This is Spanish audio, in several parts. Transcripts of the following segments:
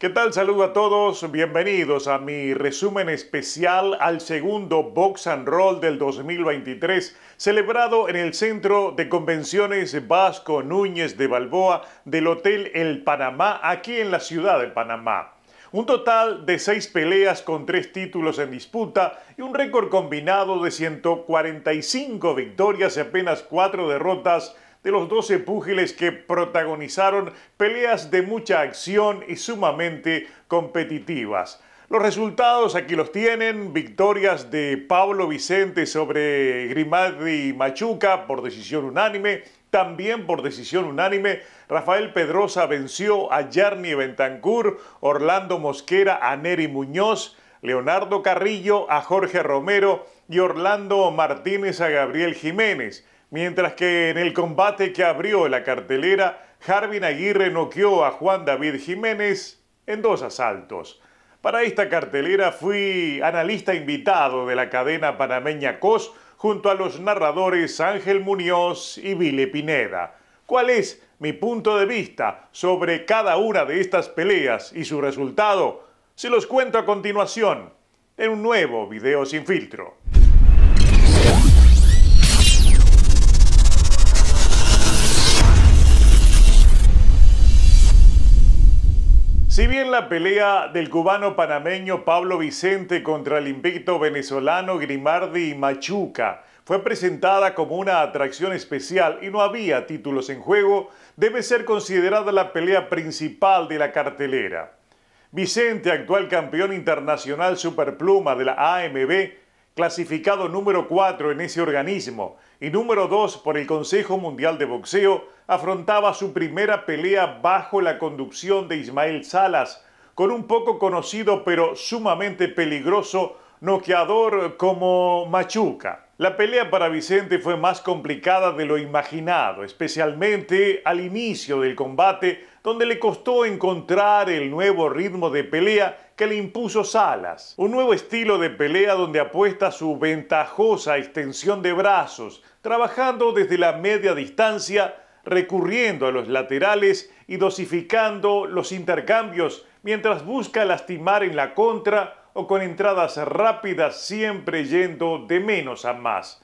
¿Qué tal? Saludo a todos, bienvenidos a mi resumen especial al segundo Box and Roll del 2023, celebrado en el Centro de Convenciones Vasco Núñez de Balboa del Hotel El Panamá, aquí en la ciudad de Panamá. Un total de seis peleas con tres títulos en disputa y un récord combinado de 145 victorias y apenas cuatro derrotas de los 12 púgiles que protagonizaron peleas de mucha acción y sumamente competitivas. Los resultados aquí los tienen, victorias de Pablo Vicente sobre Grimaldi Machuca por decisión unánime, también por decisión unánime, Rafael Pedrosa venció a Jarni Bentancur, Orlando Mosquera a Neri Muñoz, Leonardo Carrillo a Jorge Romero y Orlando Martínez a Gabriel Jiménez. Mientras que en el combate que abrió la cartelera, Jarvin Aguirre noqueó a Juan David Jiménez en dos asaltos. Para esta cartelera fui analista invitado de la cadena panameña COS junto a los narradores Ángel Muñoz y Vile Pineda. ¿Cuál es mi punto de vista sobre cada una de estas peleas y su resultado? Se los cuento a continuación en un nuevo video sin filtro. Si bien la pelea del cubano panameño Pablo Vicente contra el invicto venezolano Grimardi y Machuca fue presentada como una atracción especial y no había títulos en juego, debe ser considerada la pelea principal de la cartelera. Vicente, actual campeón internacional superpluma de la AMB, clasificado número 4 en ese organismo, y número 2 por el Consejo Mundial de Boxeo, afrontaba su primera pelea bajo la conducción de Ismael Salas, con un poco conocido pero sumamente peligroso noqueador como Machuca. La pelea para Vicente fue más complicada de lo imaginado, especialmente al inicio del combate donde le costó encontrar el nuevo ritmo de pelea que le impuso Salas. Un nuevo estilo de pelea donde apuesta su ventajosa extensión de brazos, trabajando desde la media distancia, recurriendo a los laterales y dosificando los intercambios mientras busca lastimar en la contra o con entradas rápidas siempre yendo de menos a más.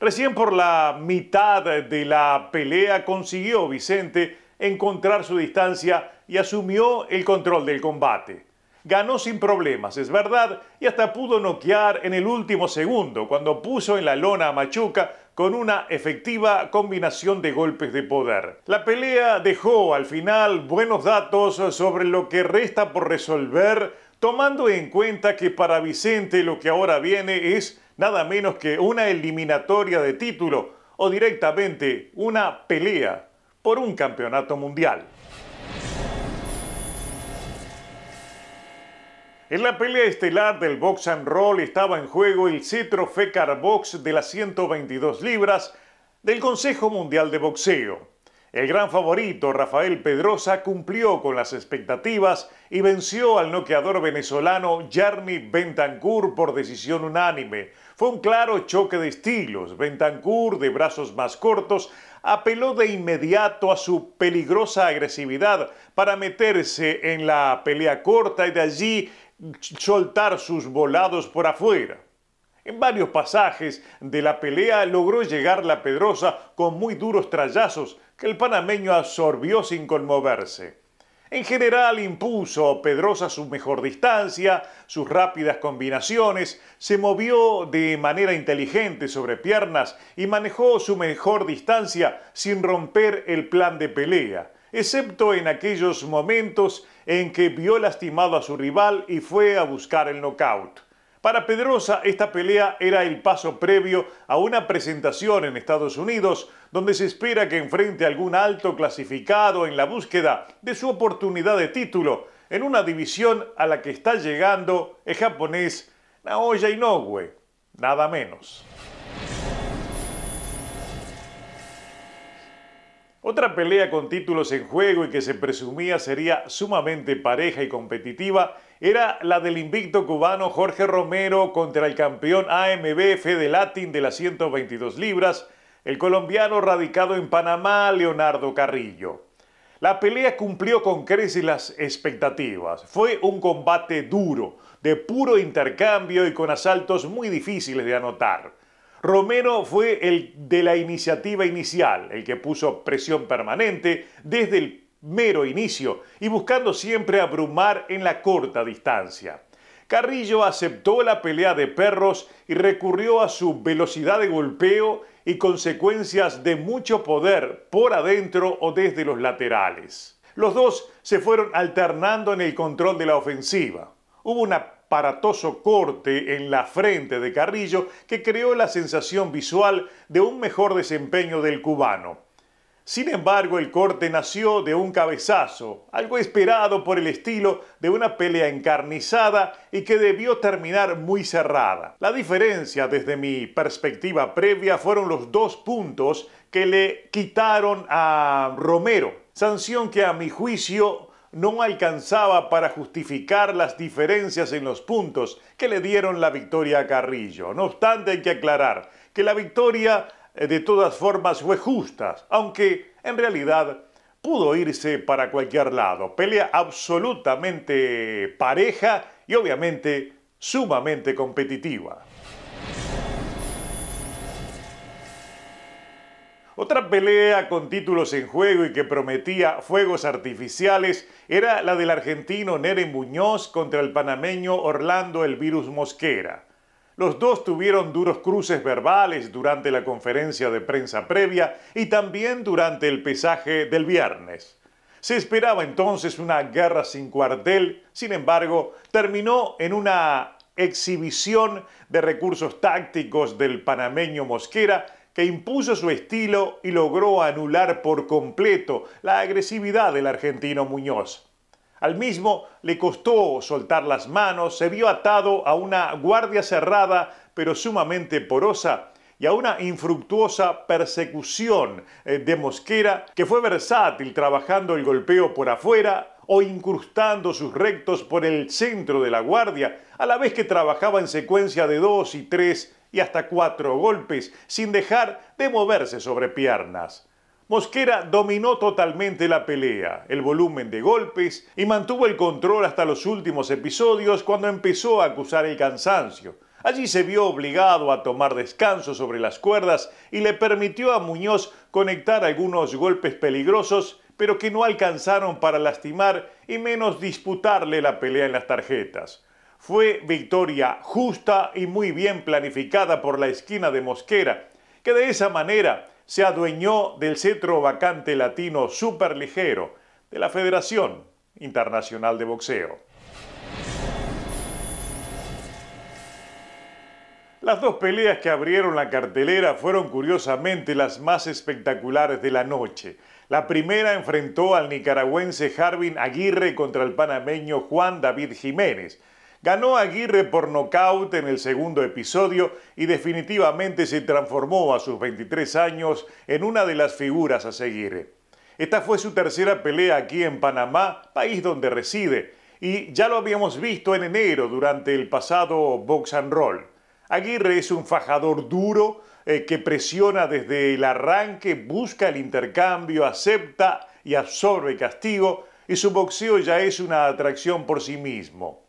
Recién por la mitad de la pelea consiguió Vicente encontrar su distancia y asumió el control del combate. Ganó sin problemas, es verdad, y hasta pudo noquear en el último segundo cuando puso en la lona a Machuca con una efectiva combinación de golpes de poder. La pelea dejó al final buenos datos sobre lo que resta por resolver, tomando en cuenta que para Vicente lo que ahora viene es nada menos que una eliminatoria de título o directamente una pelea por un campeonato mundial. En la pelea estelar del box and roll estaba en juego el cetro Box... de las 122 libras del Consejo Mundial de Boxeo. El gran favorito, Rafael Pedrosa, cumplió con las expectativas y venció al noqueador venezolano Jarny Bentancur por decisión unánime. Fue un claro choque de estilos. Bentancur, de brazos más cortos, apeló de inmediato a su peligrosa agresividad para meterse en la pelea corta y de allí soltar sus volados por afuera. En varios pasajes de la pelea logró llegar la Pedrosa con muy duros trallazos que el panameño absorbió sin conmoverse. En general impuso Pedrosa su mejor distancia, sus rápidas combinaciones, se movió de manera inteligente sobre piernas y manejó su mejor distancia sin romper el plan de pelea, excepto en aquellos momentos en que vio lastimado a su rival y fue a buscar el knockout. Para Pedrosa esta pelea era el paso previo a una presentación en Estados Unidos donde se espera que enfrente algún alto clasificado en la búsqueda de su oportunidad de título en una división a la que está llegando el japonés Naoya Inoue, nada menos. Otra pelea con títulos en juego y que se presumía sería sumamente pareja y competitiva era la del invicto cubano Jorge Romero contra el campeón AMB de Latin de las 122 libras, el colombiano radicado en Panamá, Leonardo Carrillo. La pelea cumplió con creces las expectativas. Fue un combate duro, de puro intercambio y con asaltos muy difíciles de anotar. Romero fue el de la iniciativa inicial, el que puso presión permanente desde el mero inicio y buscando siempre abrumar en la corta distancia. Carrillo aceptó la pelea de perros y recurrió a su velocidad de golpeo y consecuencias de mucho poder por adentro o desde los laterales. Los dos se fueron alternando en el control de la ofensiva. Hubo un aparatoso corte en la frente de Carrillo que creó la sensación visual de un mejor desempeño del cubano sin embargo, el corte nació de un cabezazo, algo esperado por el estilo de una pelea encarnizada y que debió terminar muy cerrada. La diferencia desde mi perspectiva previa fueron los dos puntos que le quitaron a Romero, sanción que a mi juicio no alcanzaba para justificar las diferencias en los puntos que le dieron la victoria a Carrillo. No obstante, hay que aclarar que la victoria eh, de todas formas fue justa, aunque en realidad pudo irse para cualquier lado. Pelea absolutamente pareja y obviamente sumamente competitiva. Otra pelea con títulos en juego y que prometía fuegos artificiales era la del argentino Nere Muñoz contra el panameño Orlando El Virus Mosquera. Los dos tuvieron duros cruces verbales durante la conferencia de prensa previa y también durante el pesaje del viernes. Se esperaba entonces una guerra sin cuartel, sin embargo, terminó en una exhibición de recursos tácticos del panameño Mosquera que impuso su estilo y logró anular por completo la agresividad del argentino Muñoz. Al mismo le costó soltar las manos, se vio atado a una guardia cerrada pero sumamente porosa y a una infructuosa persecución eh, de Mosquera, que fue versátil trabajando el golpeo por afuera, o incrustando sus rectos por el centro de la guardia, a la vez que trabajaba en secuencia de dos y tres y hasta cuatro golpes, sin dejar de moverse sobre piernas. Mosquera dominó totalmente la pelea, el volumen de golpes y mantuvo el control hasta los últimos episodios cuando empezó a acusar el cansancio. Allí se vio obligado a tomar descanso sobre las cuerdas y le permitió a Muñoz conectar algunos golpes peligrosos, pero que no alcanzaron para lastimar y menos disputarle la pelea en las tarjetas. Fue victoria justa y muy bien planificada por la esquina de Mosquera, que de esa manera se adueñó del cetro vacante latino superligero de la Federación Internacional de Boxeo. Las dos peleas que abrieron la cartelera fueron curiosamente las más espectaculares de la noche. La primera enfrentó al nicaragüense Jarvin Aguirre contra el panameño Juan David Jiménez. Ganó Aguirre por nocaut en el segundo episodio y definitivamente se transformó a sus 23 años en una de las figuras a seguir. Esta fue su tercera pelea aquí en Panamá, país donde reside, y ya lo habíamos visto en enero durante el pasado Box and Roll. Aguirre es un fajador duro eh, que presiona desde el arranque, busca el intercambio, acepta y absorbe castigo, y su boxeo ya es una atracción por sí mismo.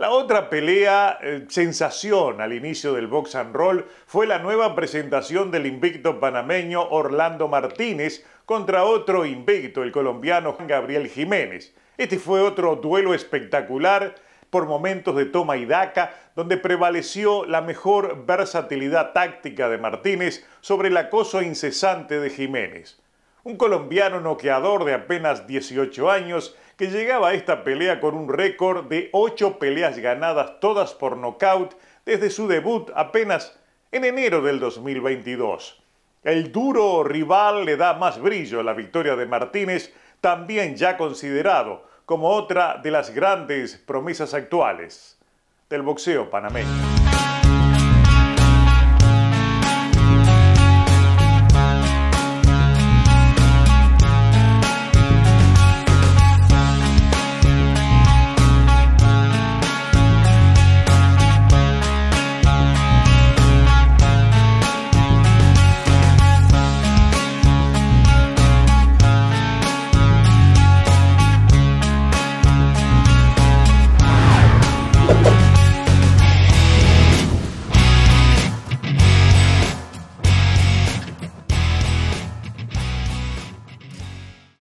La otra pelea eh, sensación al inicio del box and roll fue la nueva presentación del invicto panameño Orlando Martínez contra otro invicto, el colombiano Juan Gabriel Jiménez. Este fue otro duelo espectacular por momentos de toma y daca, donde prevaleció la mejor versatilidad táctica de Martínez sobre el acoso incesante de Jiménez. Un colombiano noqueador de apenas 18 años que llegaba a esta pelea con un récord de 8 peleas ganadas todas por nocaut desde su debut apenas en enero del 2022. El duro rival le da más brillo a la victoria de Martínez, también ya considerado como otra de las grandes promesas actuales del boxeo panameño.